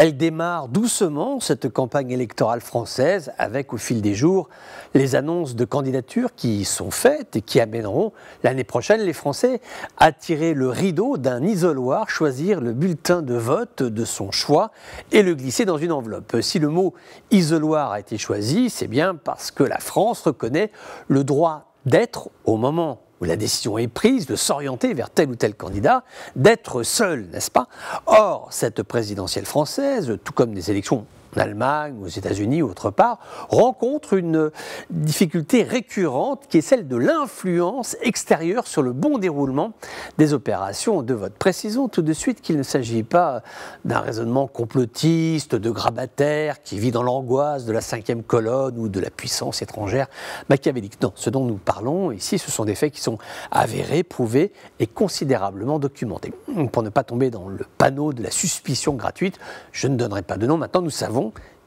Elle démarre doucement cette campagne électorale française avec au fil des jours les annonces de candidatures qui sont faites et qui amèneront l'année prochaine les Français à tirer le rideau d'un isoloir, choisir le bulletin de vote de son choix et le glisser dans une enveloppe. Si le mot isoloir a été choisi, c'est bien parce que la France reconnaît le droit d'être au moment où la décision est prise de s'orienter vers tel ou tel candidat, d'être seul, n'est-ce pas Or, cette présidentielle française, tout comme les élections en Allemagne, aux États-Unis ou autre part, rencontre une difficulté récurrente qui est celle de l'influence extérieure sur le bon déroulement des opérations de vote. Précisons tout de suite qu'il ne s'agit pas d'un raisonnement complotiste, de grabataire qui vit dans l'angoisse de la cinquième colonne ou de la puissance étrangère machiavélique. Non, ce dont nous parlons ici, ce sont des faits qui sont avérés, prouvés et considérablement documentés. Pour ne pas tomber dans le panneau de la suspicion gratuite, je ne donnerai pas de nom. Maintenant, nous savons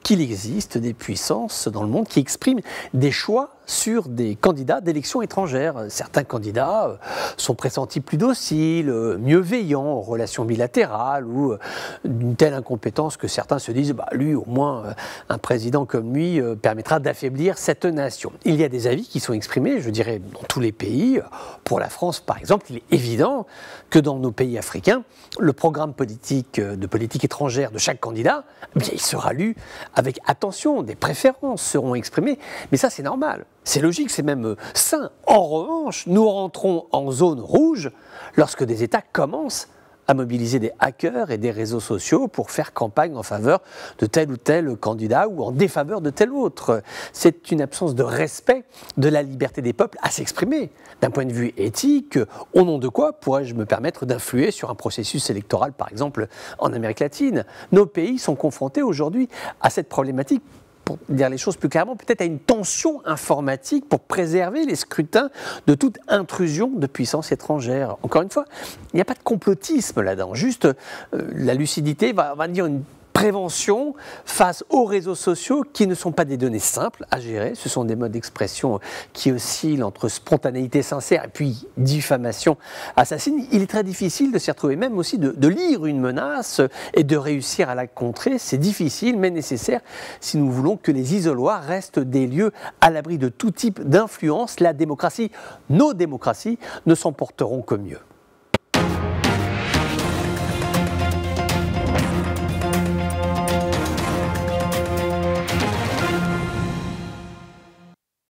qu'il existe des puissances dans le monde qui expriment des choix sur des candidats d'élections étrangères. Certains candidats euh, sont pressentis plus dociles, euh, mieux veillants aux relations bilatérales ou euh, d'une telle incompétence que certains se disent bah, lui, au moins, un président comme lui permettra d'affaiblir cette nation. Il y a des avis qui sont exprimés, je dirais, dans tous les pays. Pour la France, par exemple, il est évident que dans nos pays africains, le programme politique de politique étrangère de chaque candidat, eh il sera lu avec attention, des préférences seront exprimées, mais ça c'est normal. C'est logique, c'est même euh, sain. En revanche, nous rentrons en zone rouge lorsque des États commencent à mobiliser des hackers et des réseaux sociaux pour faire campagne en faveur de tel ou tel candidat ou en défaveur de tel autre. C'est une absence de respect de la liberté des peuples à s'exprimer. D'un point de vue éthique, au nom de quoi pourrais-je me permettre d'influer sur un processus électoral, par exemple en Amérique latine Nos pays sont confrontés aujourd'hui à cette problématique pour dire les choses plus clairement, peut-être à une tension informatique pour préserver les scrutins de toute intrusion de puissance étrangère. Encore une fois, il n'y a pas de complotisme là-dedans, juste euh, la lucidité va, va dire une prévention face aux réseaux sociaux qui ne sont pas des données simples à gérer. Ce sont des modes d'expression qui oscillent entre spontanéité sincère et puis diffamation assassine. Il est très difficile de s'y retrouver, même aussi de, lire une menace et de réussir à la contrer. C'est difficile mais nécessaire si nous voulons que les isoloirs restent des lieux à l'abri de tout type d'influence. La démocratie, nos démocraties, ne s'en porteront que mieux.